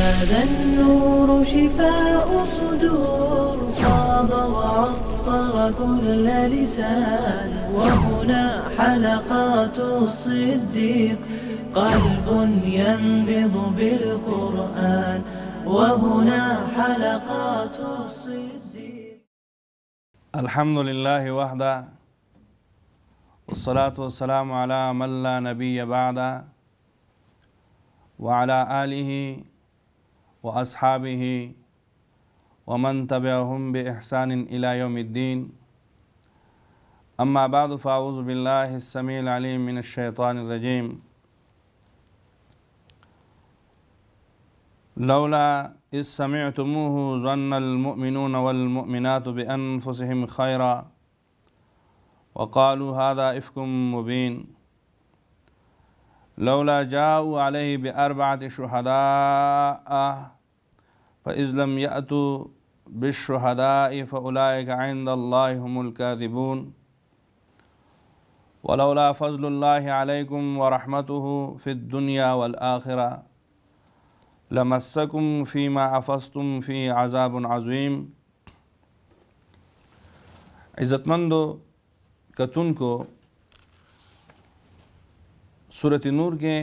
هذا النور شفاء صدور فاض وعطر كل لسان وهنا حلقات الصديق قلب ينبض بالقرآن وهنا حلقات الصديق الحمد لله وحده والصلاة والسلام على من لا نبي بعده وعلى آله وأصحابه ومن تبعهم بإحسان إلى يوم الدين أما بعد فأعوذ بالله السميع العليم من الشيطان الرجيم لولا إذ سمعتموه ظن المؤمنون والمؤمنات بأنفسهم خيرا وقالوا هذا إفك مبين لولا جاءوا عليه بأربعة شهداء فإذ لم يأتوا بالشهداء فأولئك عند الله هم الكاذبون ولولا فضل الله عليكم ورحمته في الدنيا والآخرة لمسكم فيما أفستم فيه عذاب عظيم عزتمند کتونکو صورت نور کې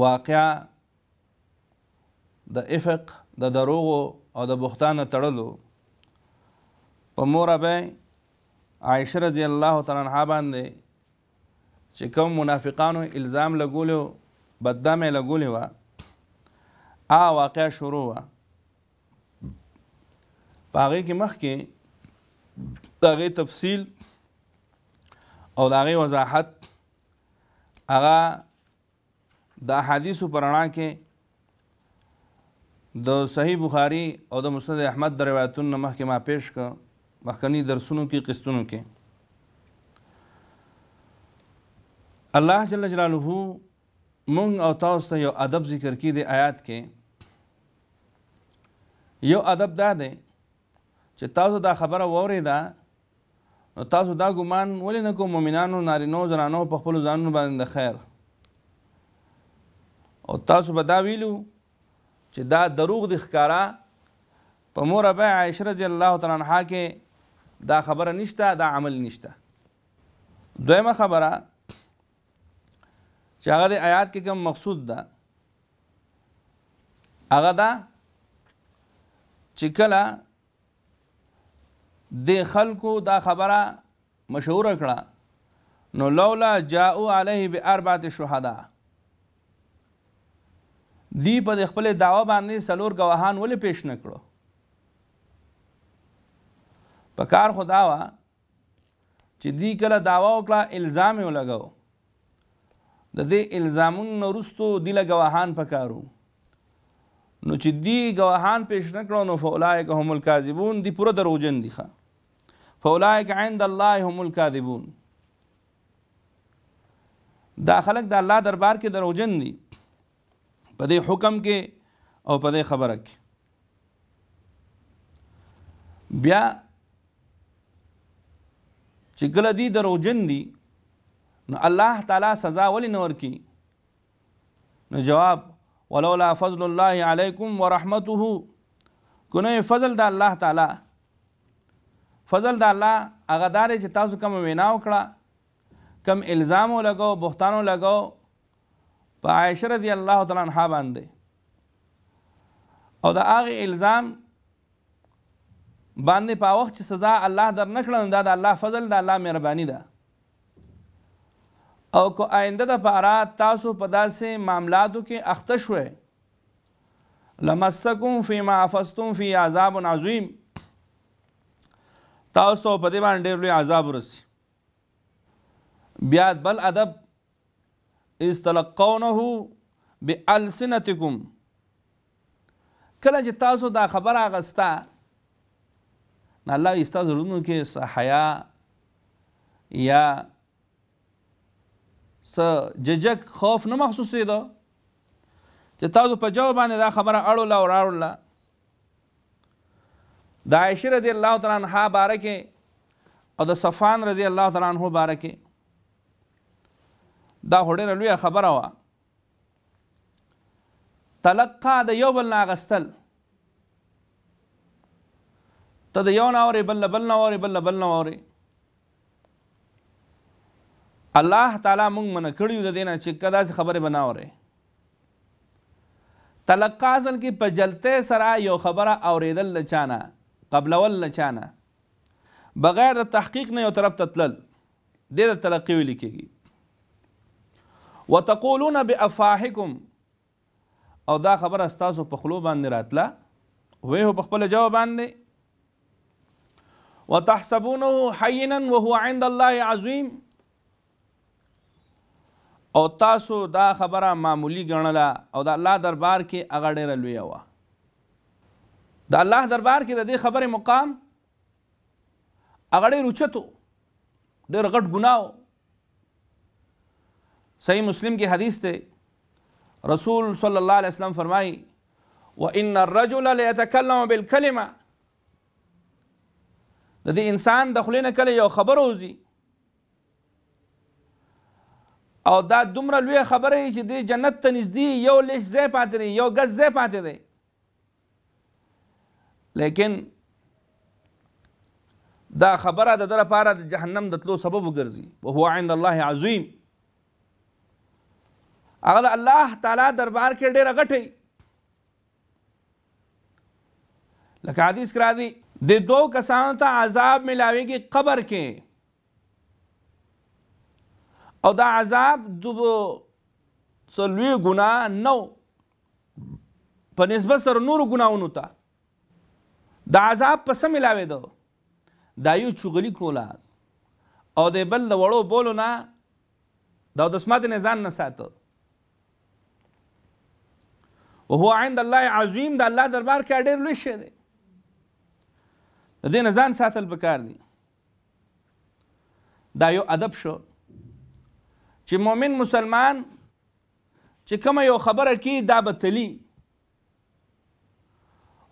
واقعا د افق د دروغو او د بختان تړلو په مور به عائشه رضی الله تعالی عنها باندې چې کوم منافقانو الزام لګولو بدنامه لګولې و ا واقع شروع و باغې کې مخ کې دغه تفصیل او دغه وضاحت هغه د احادیثو پرانا کې د صحیح بخاری او د مسند احمد د روایتونو مخکې ما پیش ک مخکنی درسونو کې قسطونو کې الله جل جلاله مونږ او تاسو ته یو ادب ذکر کړي د آیات کې یو ادب دا دی چې تاسو دا خبره ووري ده تاسو دا ګمان ولې نه کوم مؤمنانو نارینو زنانو په خپل ځانونو باندې د خیر او تاسو به دا ویلو چې دا دروغ دي ښکارا په مور ابا عائشه رضی الله تعالی عنها کې دا خبره نشته دا عمل نشته دویمه خبره چې هغه د آیات کې کوم مقصود ده هغه دا چې کله د خلکو دا خبره مشهور کړه نو لولا جاءو علیه باربعه شهدا دی په خپل داوا باندې سلور گواهان ولې پیش نکړو په کار خدا وا چې دی کله داوا وکړه الزام یې لګاو د دې الزامونو وروستو دی له گواهان پکارو نو چې دی گواهان پیش نکړو نو فولای هم الکاذبون دی پوره دروژن دی ښه فولائک عند الله هم الكاذبون دا خلک د الله دربار کې دروژن دي په دې حکم کې او په دې خبره کې بیا چې کله دي دروژن دي نو الله تعالی سزا ولې نور کی نو جواب ولولا فضل الله علیکم ورحمته کنه فضل د الله تعالی فضل د الله هغه دا دی چې تاسو کوم وینا وکړه کم الزام لګاو بهتانو لګاو په عایشه رضی الله تعالی عنها باندې او دا هغه الزام باندې په وخت چې سزا الله در نکړه دا د الله فضل د الله مهرباني ده او کو آینده د پاره تاسو په داسې معاملاتو کې اخته شوئ لمسکم فيما افستم في عذاب عظیم تاسو ته په دې باندې ډېر لوی عذاب ورسي بیا بل ادب استلقونه بالسنتکم کله چې تاسو دا خبره اغستا نه الله استاد رونو کې حیا یا س ججک خوف نه محسوسې ده چې تاسو په جواب باندې دا خبره اړول او راوړل د عائشه رضی الله تعالی عنها بارکه او د صفان رضی الله تعالی عنه بارکه دا هډه لوی خبره وا تلقا د یو بل ناغستل ته د یو ناوري بل بل ناوري بل بل ناوري الله تعالی مونږ من کړیو د دینه چې کدا څه خبره بناوره تلقا اصل کې په جلته سره یو خبره اوریدل لچانه قبلول له چا نه بغیر د تحقیق نه یو طرف ته تلل دې ته تلقي ویل کېږي وتقولون بافواهکم او دا خبره ستاسو په خلو باندې راتله وی هو په خپل جواب باندې وتحسبونه حینا وهو عند الله عظیم او تاسو دا خبره معمولی ګڼله او د الله دربار کې هغه ډیره لویه وه د الله دربار کې د دې خبرې مقام هغه ډېر اوچت ډېر غټ ګناه صحیح مسلم کې حدیث ته رسول صلی الله علیه وسلم فرمایي وان الرجل ليتكلم بالكلمه د دې انسان د خلینو کله یو خبر وزي او دا دومره لوی خبره چې د جنت ته نږدې یو لږ ځای پاتې دی یو ګز ځای پاتې دی لیکن دا خبره د در لپاره د جهنم د تلو سبب وګرځي او هو عند الله عظیم هغه د الله تعالی دربار کې ډېر غټي لکه حدیث کرا دی د دوو کسانو ته عذاب ملاويږي قبر کې او دا عذاب دو څلوي ګنا نو په نسبت سره نور ګناونو ته د عذاب په څه ملاوېده دا یو چغلي کوله او د بل د وړو بولو نه دا د اسمت نه ځان نه ساته وهو عند الله عظیم د الله دربار کې ډېر لوی شی دی د دې نه ځان ساتل پکار دی دا یو ادب شو چې مؤمن مسلمان چې کومه یو خبره کی دا به تلی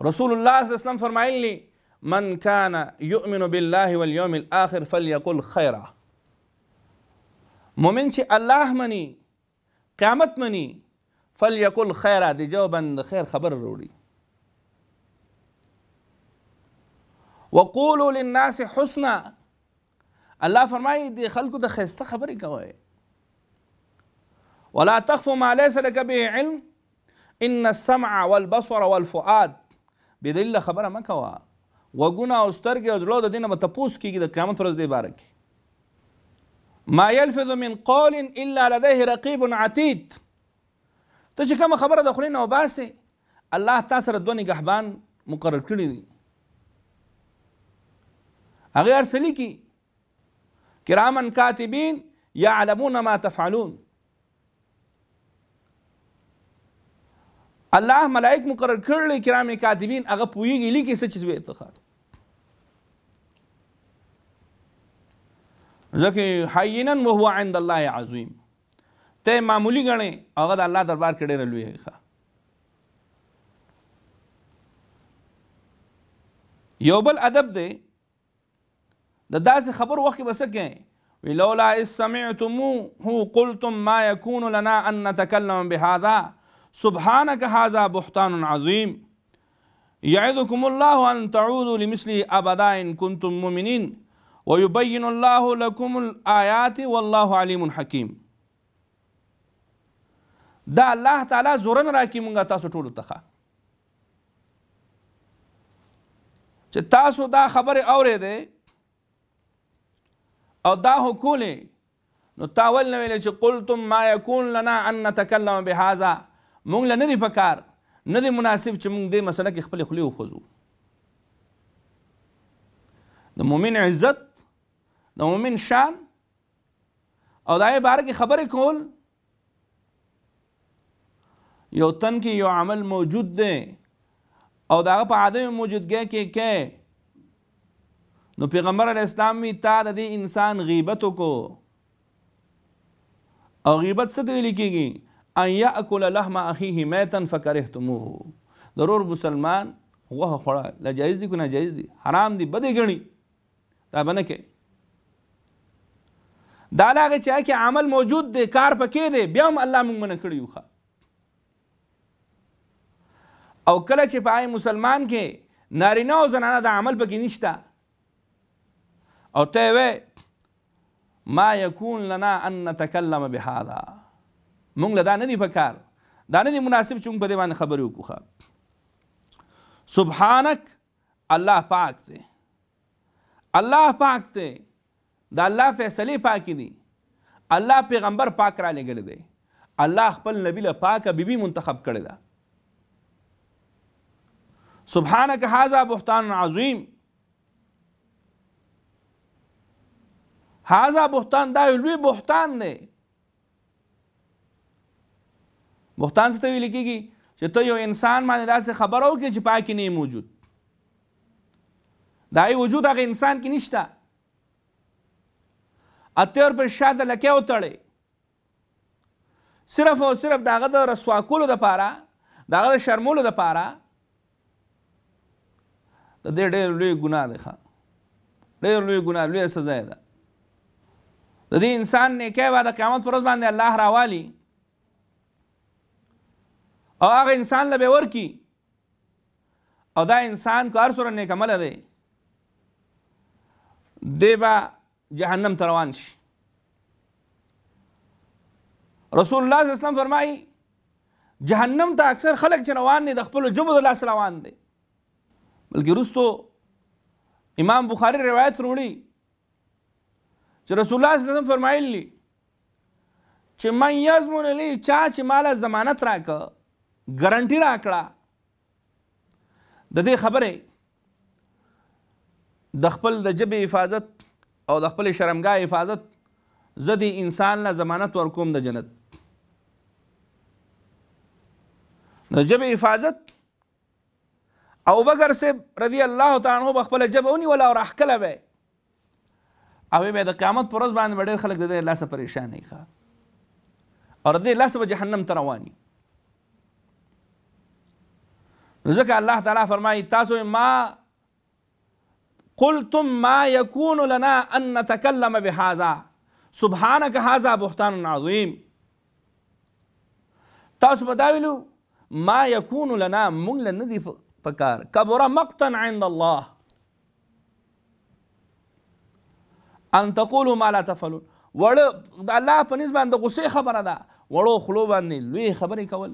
رسول الله صلى الله عليه وسلم فرمائل لي من كان يؤمن بالله واليوم الآخر فليقول خيرا مؤمن چه الله مني قیامت مني فليقول خيرا دي جوابن خير خبر روڑي وقولوا للناس حسنا الله فرمائي دي خلقو دا خيستا خبري كوي ولا تخفوا ما ليس لك به علم ان السمع والبصر والفؤاد بې دلیله خبره مه کوه غوږونه او سترګې او زړه د دې نه به تپوس کېږي د قیامت په ورځ دې باره کې ما یلفظ من قول الا لديه رقیب عتید ته چې کومه خبره د خولې نه وباسې الله تا سره دوه نګهبان مقرر کړي دي هغه ارسلی کی کرامن کاتبین یعلمون ما تفعلون الله ملائک مقرر کړل کرام کاتبین هغه پویږي لیکي څه چیز وي ته ځکه حینا وهو عند الله عظیم ته معمولی غني هغه د الله دربار کې ډېر لوی ښه یو بل ادب دی د داسې خبر وخت کې بس کې وی لولا اسمعتمو قلتم ما يكون لنا ان نتكلم بهذا سبحانك هذا بهتان عظيم يعظكم الله أن تعودوا لمثله أبدا إن كنتم مؤمنين ويبين الله لكم الآيات والله عليم حكيم دا الله تعالی زورن راکی مونږه تاسو ټولو ته چې تاسو دا خبره اورې ده او دا هکولې نو تاول نه ویل چې قلتم ما يكون لنا ان نتكلم بهذا مونږ له نه دی په کار نه دی مناسب چې مونږ دې مسله کې خپلې خولې وخوځو د مؤمن عزت د مؤمن شان او د هغې باره کې خبرې کول یو تن کې یو عمل موجود دی او د هغه په عدم موجودګۍ کې کې نو پیغمبر علیه اسلام وي تا د دې انسان غیبت وکړو او غیبت څه ته ویل کېږي ان یاکل لحم اخیه میتا فکرهتموه ضرور مسلمان غوښه خوړه لا جایز دي که ناجایز دي حرام دي بدې ګڼي دا به نه کوي دا له هغې چې هکې عمل موجود دی کار پکې دی بیا هم الله موږ منع کړي یو او کله چې په مسلمان کې نارینه او زنانه د عمل پکې نشته او ته ما یکون لنا ان نتکلم بهذا مونږ له دا نه دی په کار دا نه دی مناسب چې موږ په دې باندې خبرې وکړو سبحانک الله پاک دی الله پاک دی د الله فیصلې پاکې دي الله پیغمبر پاک را لګل دی الله خپل نبی له پاکه بیبي منتخب کړی ده سبحانک هذا بهتان عظیم هذا بهتان دا یو لوی بهتان دی بهتان څه ته ویل کېږي چې ته یو انسان باندې داسې خبره وکړې چې پاکې نه موجود د هغې وجود هغه انسان کې نشته اته ورپسې شاته لکې وتړې صرف او صرف د هغه د رسوا کولو دپاره د هغه د شرمولو دپاره د دې ډېر لوی ګناه دی ښه ډېر لوی ګناه لویه سزا ده د دې انسان نیکۍ به د قیامت پر ورځ باندې الله راوالي او هغه انسان له به ورکی او دا انسان کو هر سره نیک عمل دی دی به جهنم ته روان شي رسول الله صلی الله علیه وسلم فرمایي جهنم ته اکثر خلک چې روان دي د خپل جبو د لاس روان دي بلکې رستو امام بخاری روایت وروړي چې رسول الله صلی الله علیه وسلم فرمایلی چې من یزمون لی چا چې مال ضمانت راکړه ګارانټي راکړه د دې خبرې د خپل د جبې حفاظت او د خپل شرمګاه حفاظت زه دې انسان له ضمانت ورکوم د جنت د جبې حفاظت او بکر صاحب رضی الله تعالی عنہ خپل جبه ونیول او راخکله به او به د قیامت پر ورځ باندې ډېر خلک د دې لاسه پریشان نه ښه اور دې لاسه به جهنم ته رواني ځکه الله تعالی فرمایي تاسو ما قلتم ما يكون لنا ان نتكلم بهذا سبحانك هذا بهتان عظیم تاسو به دا ویلو ما يكون لنا موږ له نه دي پکار کبره مقتا عند الله ان تقولوا ما لا تفعلون وړ الله په نسبت د غصې خبره ده وړو خلو باندې لوی خبرې کول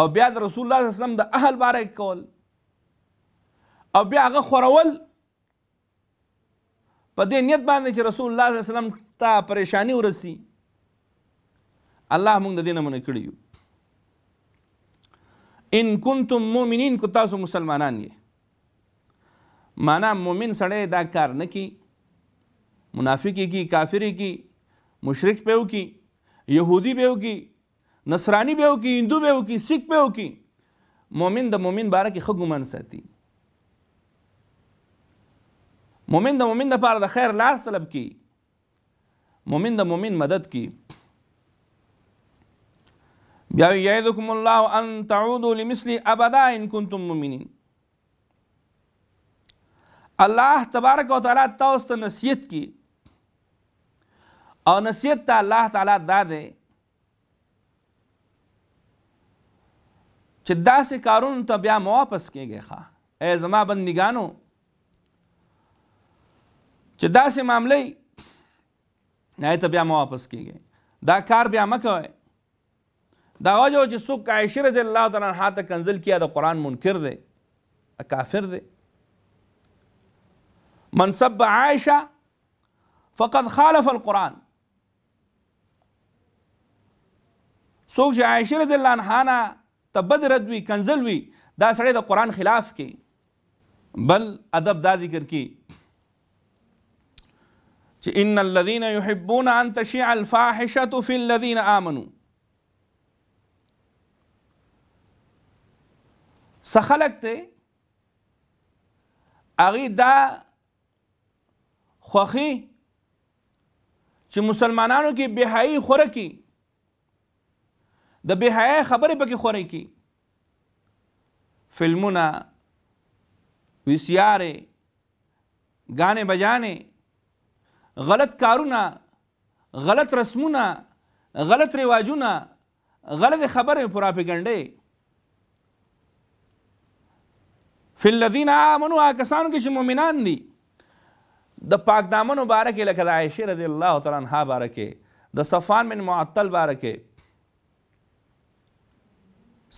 او بیا د رسول الله صلی الله د اهل باره کول او بیا هغه خورول په دې نیت باندې چې رسول الله صلی الله علیه وسلم ته پریشانی ورسی الله موږ د دې نه منع کړی یو ان کنتم مؤمنین کو تاسو مسلمانان یې معنا مؤمن سړی دا کار نه کی منافقی کی کافری کی مشرک پیو کی یهودی پیو کی نصرانی به وکي هندو به وکي سیک به وکي مؤمن د مؤمن باره کې ښه ګمان ساتي مؤمن د مؤمن لپاره د خیر لار طلب کی مؤمن د مؤمن مدد کی بیا یعظکم الله ان تعودوا لمثل ابدا ان کنتم مؤمنین الله تبارک و تعالی تاسو ته نصیحت کی او نصیحت ته الله تعالی دا ده چې داسې کارونو ته بیا مو واپس کېږئ ښه ای زما بندګانو چې داسې معاملې نه ته بیا مو واپس کېږئ دا کار بیا مه کوئ دا وجه چې څوک عایشه رضی الله تعالی عنها ته کنزل کیا د قرآن منکر دی کافر دی منصب عائشہ فقد خالف القرآن څوک چې عائشه رضی الله عنها تبد رد وي کنزل وي دا سړی د قرآن خلاف کې بل ادب دا ذکر کی چې ان الذين يحبون ان تشيع الفاحشه في الذين امنوا سخلک ته اغه دا خوخي چې مسلمانانو کې بهایي خوره کی د بې حیا خبرې پکې خورې کی فلمونه ویسیارې غانې بجانې غلط کارونه غلط رسمونه غلط رواجونه غلط خبرې پراپګنډې فی الذین آمنوا کسانو کې چې مؤمنان دي د پاک دامن مبارک لکه د عایشه رضی الله تعالی عنها بارکه د صفان بن معطل بارکه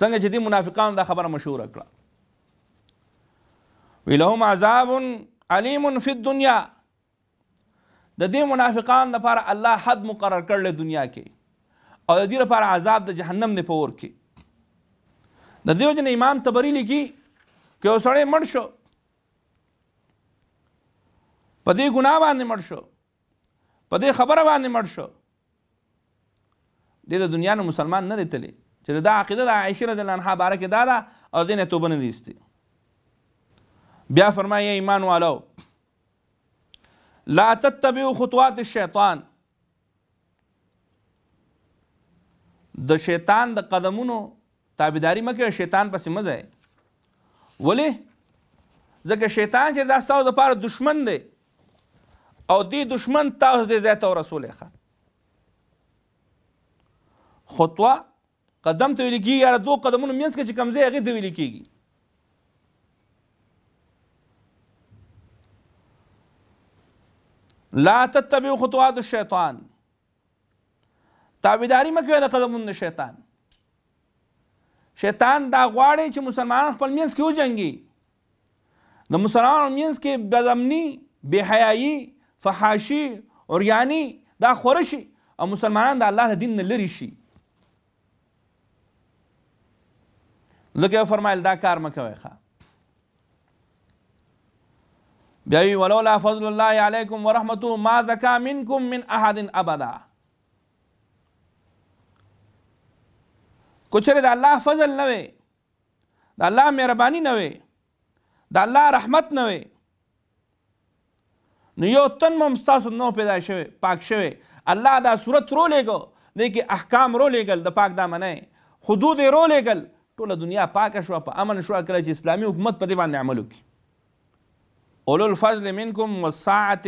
څنګه چې دې منافقانو دا خبره مشهوره کړه وی لهم عذاب علیم فی الدنیا د دې منافقان لپاره الله حد مقرر کړل دنیا کې او د دې لپاره عذاب د جهنم نه پور کې د دې وجه امام تبری لیکي کې اوسړې مړ شو په دې ګناه باندې مړ شو په دې خبره باندې مړ شو د دنیا نو مسلمان نه رتلی چې دا عقیده د عایشه رضی الله عنها باره کې دا ده او دې نه توبه نه دي بیا فرمایي ایمان والو لا تتبعوا خطوات الشیطان د شیطان د قدمونو تابعداري مکه شیطان پسې مزه ولې ځکه شیطان چې دا ستاسو لپاره دشمن دی او دې دشمن تاسو دې ځای ته ورسولې ښه خطوه قدم ته ویل کېږي یا دوه قدمونو منځ کې چې کوم ځای هغې ته ویل کېږي لا تتبعوا خطوات الشیطان تابعداري مه کوئ د قدمونو د شیطان شیطان دا غواړي چې مسلمانان خپل منځ کې وجنګي د مسلمانانو منځ کې بدامني بې حیایي فحاشي اوریاني دا خوره شي او مسلمانان د الله د دین نه لرې شي لکه فرمایل دا کار مکوي ښا بیا وی ولولا فضل الله علیکم ورحمته ما زکا منکم من احد ابدا کچره د الله فضل نه وي د الله مهرباني نه وي د الله رحمت نه وي نو یو تن مم تاسو نو پیدا شوی پاک شوی الله دا صورت رو لګو د کې احکام رو لګل د پاک دامنه حدود رو لګل ټوله دنیا پاکه شوه په امن شوه کله چې اسلامي حکومت په دې باندې عمل وکړي اولو الفضل منکم والساعة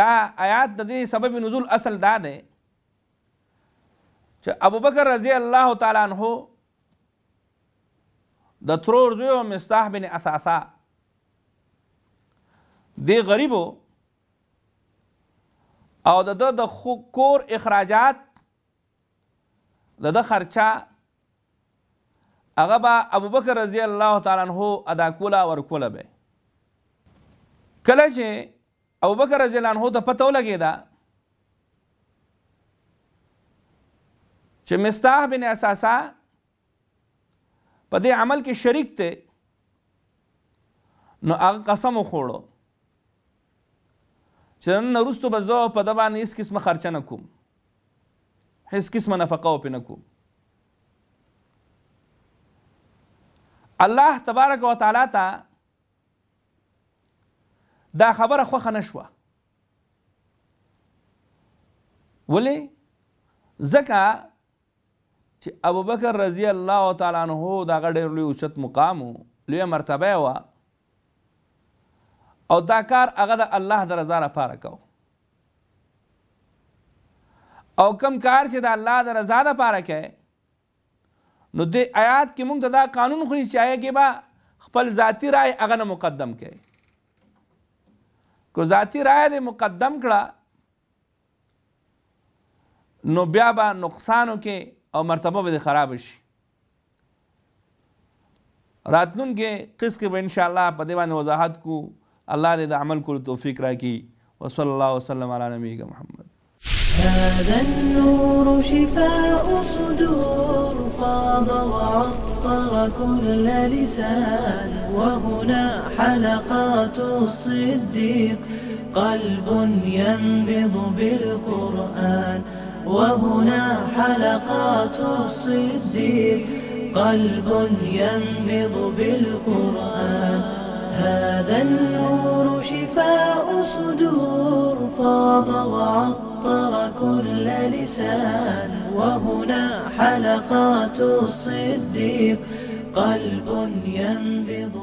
دا آیات د دې سبب نزول اصل دا دی چې ابوبکر رضی الله تعالی عنہ د ترور زوی او مستاح بن اثاثا دی غریبو او د د کور اخراجات د د خرچه هغه به ابوبکر رضی الله تعالی عنه ادا کوله ورکوله به کله چې ابوبکر رضی الله عنه ته پته ولګېده چې مستاح بن اساسا په دې عمل کې شریک ته نو هغه قسم وخوړو چې نن وروسته به زه په ده باندې هېڅ قسمه خرچه نه کوم هیڅ قسمه نفقه او پینکو الله تبارک و تعالی ته دا خبره خوښه نه شوه ولې ځکه چې ابوبکر رضی الله تعالی عنه دا ډېر لوی اوچت مقام و لویه مرتبه وه او دا کار هغه د الله د رضا لپاره کوه او کم کار چې د الله د رضا د پاره کوي نو د آیات کې موږ دا قانون خو نه چایې کې با خپل ذاتی رائے هغه نه مقدم کوي کو ذاتی رائے نه مقدم کړه نو بیا به نقصانو کې او مرتبه به خراب شي راتلون کې قص کې به ان شاء الله په دیوان وضاحت کو الله دې د عمل کول توفیق راکړي وصلی الله وسلم علی نبیګ محمد هذا النور شفاء صدور فاض وعطر كل لسان وهنا حلقات الصديق قلب ينبض بالقرآن وهنا حلقات الصديق قلب ينبض بالقرآن هذا النور شفاء صدور فاض وعطر سطر كل لسان وهنا حلقات الصديق قلب ينبض